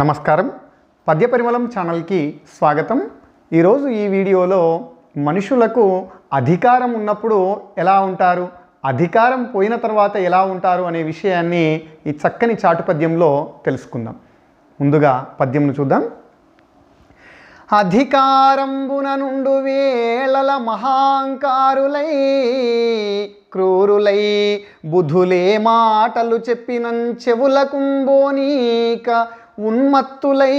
నమస్కారం పద్య పరిమళం ఛానల్కి స్వాగతం ఈరోజు ఈ వీడియోలో మనుషులకు అధికారం ఉన్నప్పుడు ఎలా ఉంటారు అధికారం పోయిన తర్వాత ఎలా ఉంటారు అనే విషయాన్ని ఈ చక్కని చాటు పద్యంలో తెలుసుకుందాం ముందుగా పద్యంను చూద్దాం అధికారంబున నుండు వేళల మహాంకారులై క్రూరులై బుధులే మాటలు చెప్పినంచెవులకుంబోనీక ఉన్మత్తులై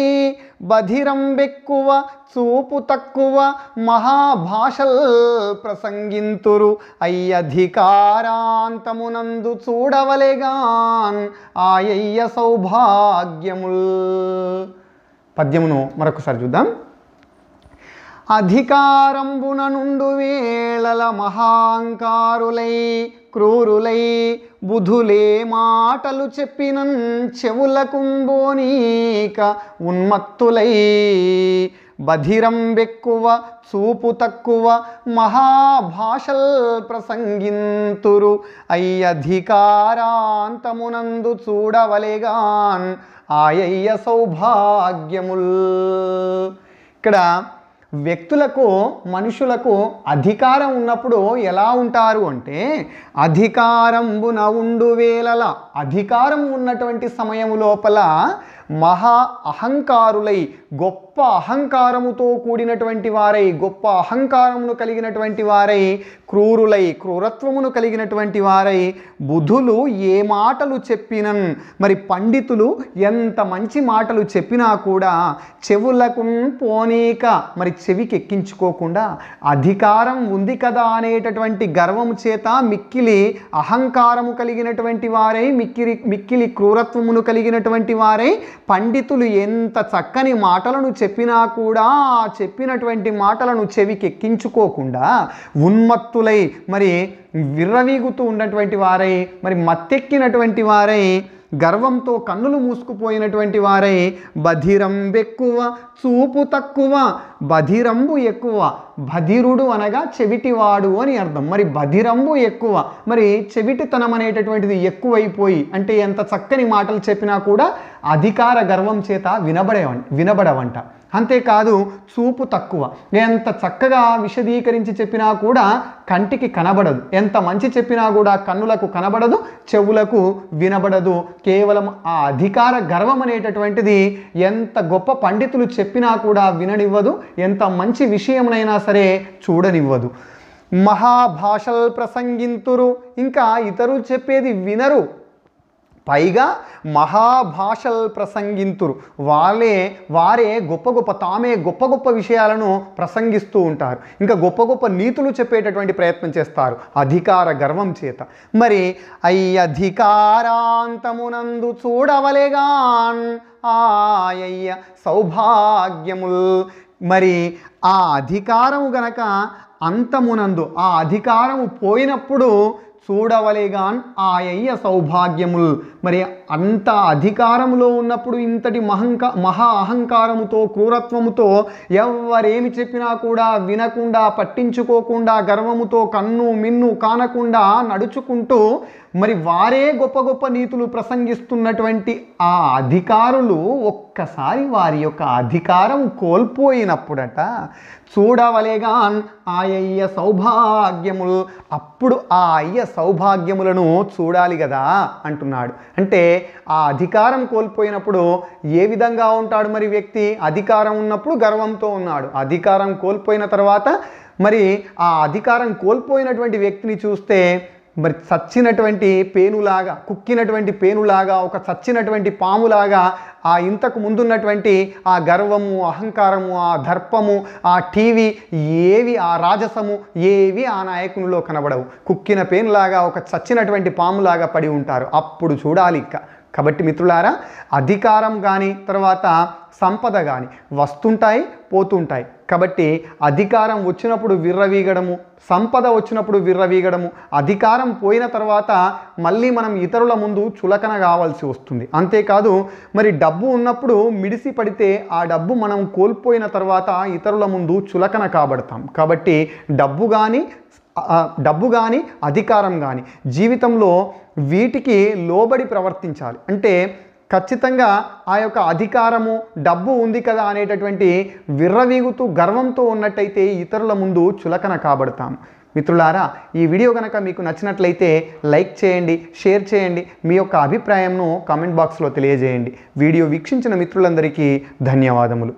బధిరంబెక్కువ చూపు తక్కువ మహాభాషల్ ప్రసంగింతురు అయ్యధికారాంతమునందు చూడవలేగాన్ ఆయయ్య సౌభాగ్యముల్ పద్యమును మరొకసారి చూద్దాం అధికారంబున నుండు వేళల మహాంకారులై క్రూరులై బుధులే మాటలు చెవుల చెవులకుంబోనీక ఉన్మత్తులై బధిరం బెక్కువ చూపు తక్కువ మహాభాషల్ ప్రసంగింతురు అయ్యధికారాంతమునందు చూడవలేగాన్ ఆయయ్య సౌభాగ్యముల్ ఇక్కడ వ్యక్తులకు మనుషులకు అధికారం ఉన్నప్పుడు ఎలా ఉంటారు అంటే అధికారంబున ఉండు వేళల అధికారం ఉన్నటువంటి సమయం లోపల మహా అహంకారులై గొప్ప అహంకారముతో కూడినటువంటి వారై గొప్ప అహంకారమును కలిగినటువంటి వారై క్రూరులై క్రూరత్వమును కలిగినటువంటి వారై బుధులు ఏ మాటలు చెప్పినన్ మరి పండితులు ఎంత మంచి మాటలు చెప్పినా కూడా చెవులకు పోనీక మరి చెవికి ఎక్కించుకోకుండా అధికారం ఉంది కదా అనేటటువంటి గర్వం చేత మిక్కిలి అహంకారము కలిగినటువంటి వారై మిక్కిలి మిక్కిలి క్రూరత్వమును కలిగినటువంటి వారై పండితులు ఎంత చక్కని మాటలను చెప్పినా కూడా చెప్పినటువంటి మాటలను చెవికి ఎక్కించుకోకుండా ఉన్మత్తులై మరి విర్రవీగుతూ ఉన్నటువంటి వారై మరి మత్తెక్కినటువంటి వారై గర్వంతో కన్నులు మూసుకుపోయినటువంటి వారై బధిరంబెక్కువ చూపు తక్కువ బధిరంబు ఎక్కువ బధిరుడు అనగా చెవిటివాడు అని అర్థం మరి బధిరంబు ఎక్కువ మరి చెవిటితనం అనేటటువంటిది ఎక్కువైపోయి అంటే ఎంత చక్కని మాటలు చెప్పినా కూడా అధికార గర్వం చేత వినబడే వినబడవంట అంతేకాదు చూపు తక్కువ ఎంత చక్కగా విశదీకరించి చెప్పినా కూడా కంటికి కనబడదు ఎంత మంచి చెప్పినా కూడా కన్నులకు కనబడదు చెవులకు వినబడదు కేవలం ఆ అధికార గర్వం అనేటటువంటిది ఎంత గొప్ప పండితులు చెప్పినా కూడా విననివ్వదు ఎంత మంచి విషయమునైనా సరే చూడనివ్వదు మహాభాషల్ ప్రసంగింతురు ఇంకా ఇతరులు చెప్పేది వినరు పైగా మహాభాషల్ ప్రసంగింతురు వాళ్ళే వారే గొప్ప గొప్ప తామే గొప్ప గొప్ప విషయాలను ప్రసంగిస్తూ ఉంటారు ఇంకా గొప్ప గొప్ప నీతులు చెప్పేటటువంటి ప్రయత్నం చేస్తారు అధికార గర్వం చేత మరి అయ్యి అధికారాంతమునందు చూడవలేగాన్ ఆయ్య సౌభాగ్యముల్ మరి ఆ అధికారము గనక అంతమునందు ఆ అధికారము పోయినప్పుడు చూడవలేగాన్ ఆయయ్య సౌభాగ్యముల్ మరి అంత అధికారంలో ఉన్నప్పుడు ఇంతటి మహంక మహా అహంకారముతో క్రూరత్వముతో ఎవరేమి చెప్పినా కూడా వినకుండా పట్టించుకోకుండా గర్వముతో కన్ను మిన్ను కానకుండా నడుచుకుంటూ మరి వారే గొప్ప గొప్ప నీతులు ప్రసంగిస్తున్నటువంటి ఆ అధికారులు ఒక్కసారి వారి యొక్క అధికారం కోల్పోయినప్పుడట చూడవలేగాన్ ఆయయ్య సౌభాగ్యములు అప్పుడు ఆ అయ్య సౌభాగ్యములను చూడాలి కదా అంటున్నాడు అంటే ఆ అధికారం కోల్పోయినప్పుడు ఏ విధంగా ఉంటాడు మరి వ్యక్తి అధికారం ఉన్నప్పుడు గర్వంతో ఉన్నాడు అధికారం కోల్పోయిన తర్వాత మరి ఆ అధికారం కోల్పోయినటువంటి వ్యక్తిని చూస్తే మరి చచ్చినటువంటి పేనులాగా కుక్కినటువంటి పేనులాగా ఒక చచ్చినటువంటి పాములాగా ఆ ఇంతకు ముందున్నటువంటి ఆ గర్వము అహంకారము ఆ దర్పము ఆ టీవీ ఏవి ఆ రాజసము ఏవి ఆ నాయకునిలో కనబడవు కుక్కిన పేనులాగా ఒక చచ్చినటువంటి పాములాగా పడి ఉంటారు అప్పుడు చూడాలి ఇక కాబట్టి మిత్రులారా అధికారం కానీ తర్వాత సంపద కానీ వస్తుంటాయి పోతుంటాయి కాబట్టి అధికారం వచ్చినప్పుడు విర్రవీగడము సంపద వచ్చినప్పుడు విర్రవీగడము అధికారం పోయిన తర్వాత మళ్ళీ మనం ఇతరుల ముందు చులకన కావాల్సి వస్తుంది అంతేకాదు మరి డబ్బు ఉన్నప్పుడు మిడిసి పడితే ఆ డబ్బు మనం కోల్పోయిన తర్వాత ఇతరుల ముందు చులకన కాబడతాం కాబట్టి డబ్బు కానీ డబ్బు కానీ అధికారం కానీ జీవితంలో వీటికి లోబడి ప్రవర్తించాలి అంటే ఖచ్చితంగా ఆ యొక్క అధికారము డబ్బు ఉంది కదా అనేటటువంటి విర్రవీగుతూ గర్వంతో ఉన్నట్టయితే ఇతరుల ముందు చులకన కాబడతాం మిత్రులారా ఈ వీడియో కనుక మీకు నచ్చినట్లయితే లైక్ చేయండి షేర్ చేయండి మీ యొక్క అభిప్రాయంను కామెంట్ బాక్స్లో తెలియజేయండి వీడియో వీక్షించిన మిత్రులందరికీ ధన్యవాదములు